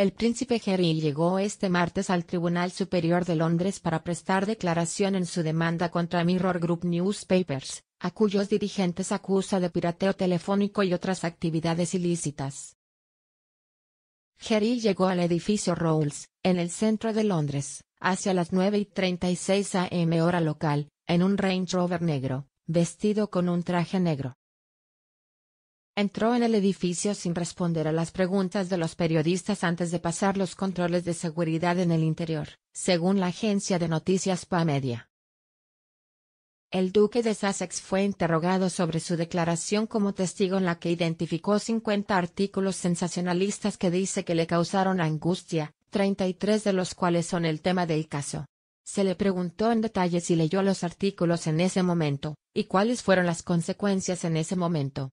El príncipe Harry llegó este martes al Tribunal Superior de Londres para prestar declaración en su demanda contra Mirror Group Newspapers, a cuyos dirigentes acusa de pirateo telefónico y otras actividades ilícitas. Harry llegó al edificio Rolls, en el centro de Londres, hacia las 9:36 y am hora local, en un Range Rover negro, vestido con un traje negro entró en el edificio sin responder a las preguntas de los periodistas antes de pasar los controles de seguridad en el interior, según la agencia de noticias Media. El duque de Sussex fue interrogado sobre su declaración como testigo en la que identificó 50 artículos sensacionalistas que dice que le causaron angustia, 33 de los cuales son el tema del caso. Se le preguntó en detalle si leyó los artículos en ese momento, y cuáles fueron las consecuencias en ese momento.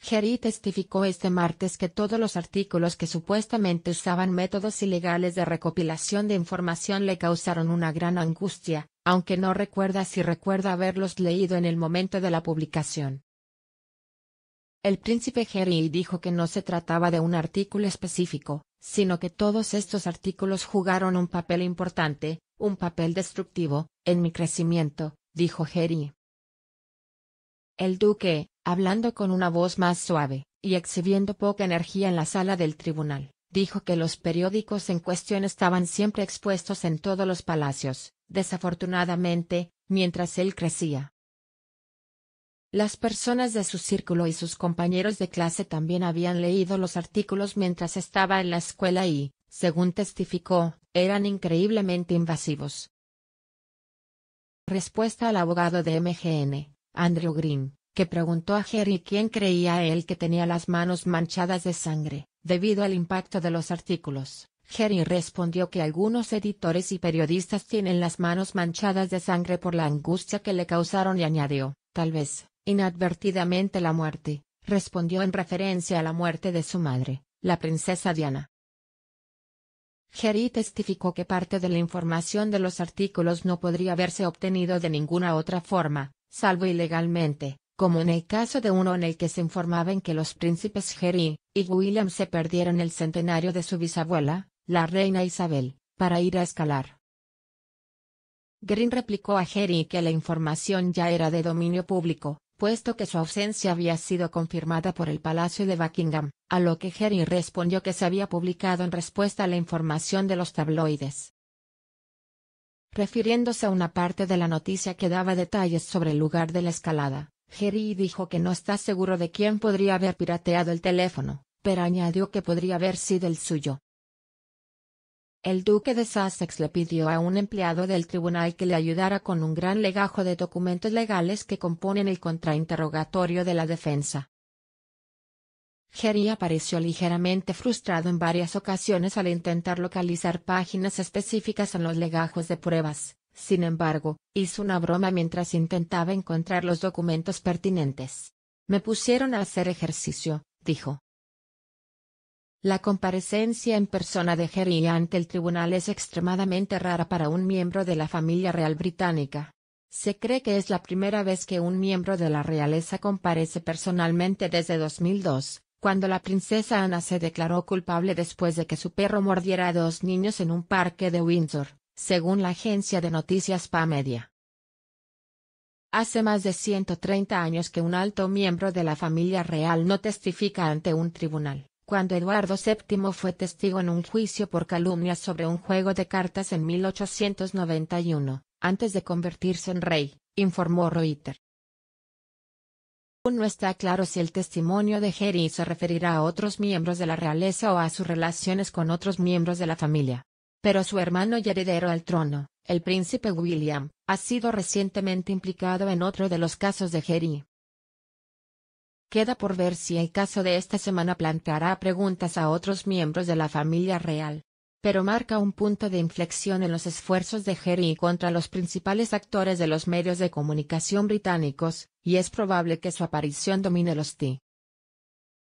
Jerry testificó este martes que todos los artículos que supuestamente usaban métodos ilegales de recopilación de información le causaron una gran angustia, aunque no recuerda si recuerda haberlos leído en el momento de la publicación. El príncipe Jerry dijo que no se trataba de un artículo específico, sino que todos estos artículos jugaron un papel importante, un papel destructivo, en mi crecimiento, dijo Jerry. El duque, hablando con una voz más suave, y exhibiendo poca energía en la sala del tribunal, dijo que los periódicos en cuestión estaban siempre expuestos en todos los palacios, desafortunadamente, mientras él crecía. Las personas de su círculo y sus compañeros de clase también habían leído los artículos mientras estaba en la escuela y, según testificó, eran increíblemente invasivos. Respuesta al abogado de MGN Andrew Green, que preguntó a Jerry quién creía él que tenía las manos manchadas de sangre, debido al impacto de los artículos. Jerry respondió que algunos editores y periodistas tienen las manos manchadas de sangre por la angustia que le causaron y añadió, tal vez, inadvertidamente la muerte, respondió en referencia a la muerte de su madre, la princesa Diana. Jerry testificó que parte de la información de los artículos no podría haberse obtenido de ninguna otra forma, salvo ilegalmente, como en el caso de uno en el que se informaba en que los príncipes Harry y William se perdieron el centenario de su bisabuela, la reina Isabel, para ir a escalar. Green replicó a Harry que la información ya era de dominio público, puesto que su ausencia había sido confirmada por el Palacio de Buckingham, a lo que Harry respondió que se había publicado en respuesta a la información de los tabloides. Refiriéndose a una parte de la noticia que daba detalles sobre el lugar de la escalada, Jerry dijo que no está seguro de quién podría haber pirateado el teléfono, pero añadió que podría haber sido el suyo. El duque de Sussex le pidió a un empleado del tribunal que le ayudara con un gran legajo de documentos legales que componen el contrainterrogatorio de la defensa. Jerry apareció ligeramente frustrado en varias ocasiones al intentar localizar páginas específicas en los legajos de pruebas, sin embargo, hizo una broma mientras intentaba encontrar los documentos pertinentes. Me pusieron a hacer ejercicio, dijo. La comparecencia en persona de Jerry ante el tribunal es extremadamente rara para un miembro de la familia real británica. Se cree que es la primera vez que un miembro de la realeza comparece personalmente desde 2002, cuando la princesa Ana se declaró culpable después de que su perro mordiera a dos niños en un parque de Windsor, según la agencia de noticias PA Media. Hace más de 130 años que un alto miembro de la familia real no testifica ante un tribunal. Cuando Eduardo VII fue testigo en un juicio por calumnias sobre un juego de cartas en 1891, antes de convertirse en rey, informó Reuters. No está claro si el testimonio de Jerry se referirá a otros miembros de la realeza o a sus relaciones con otros miembros de la familia. Pero su hermano y heredero al trono, el príncipe William, ha sido recientemente implicado en otro de los casos de Jerry. Queda por ver si el caso de esta semana planteará preguntas a otros miembros de la familia real pero marca un punto de inflexión en los esfuerzos de Jerry contra los principales actores de los medios de comunicación británicos, y es probable que su aparición domine los T.